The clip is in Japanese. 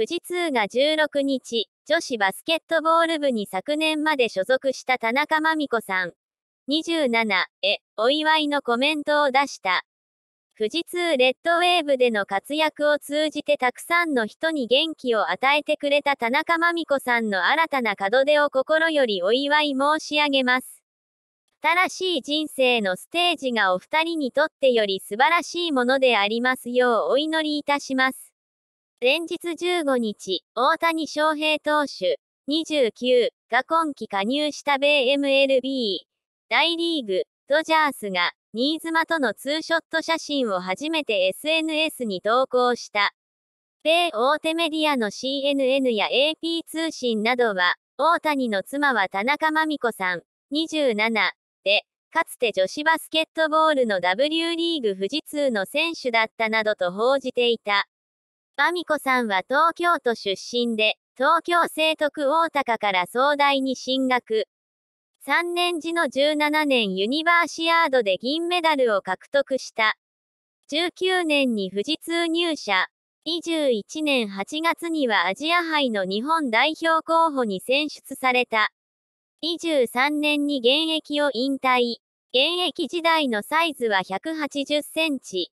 富士通が16日、女子バスケットボール部に昨年まで所属した田中真美子さん、27へ、お祝いのコメントを出した。富士通レッドウェーブでの活躍を通じてたくさんの人に元気を与えてくれた田中真美子さんの新たな門出を心よりお祝い申し上げます。新しい人生のステージがお二人にとってより素晴らしいものでありますようお祈りいたします。前日15日、大谷翔平投手、29が今季加入した米 MLB 大リーグドジャースが新妻とのツーショット写真を初めて SNS に投稿した。米大手メディアの CNN や AP 通信などは、大谷の妻は田中真美子さん、27で、かつて女子バスケットボールの W リーグ富士通の選手だったなどと報じていた。アミコさんは東京都出身で、東京聖徳大高から総大に進学。3年時の17年ユニバーシアードで銀メダルを獲得した。19年に富士通入社。21年8月にはアジア杯の日本代表候補に選出された。23年に現役を引退。現役時代のサイズは180センチ。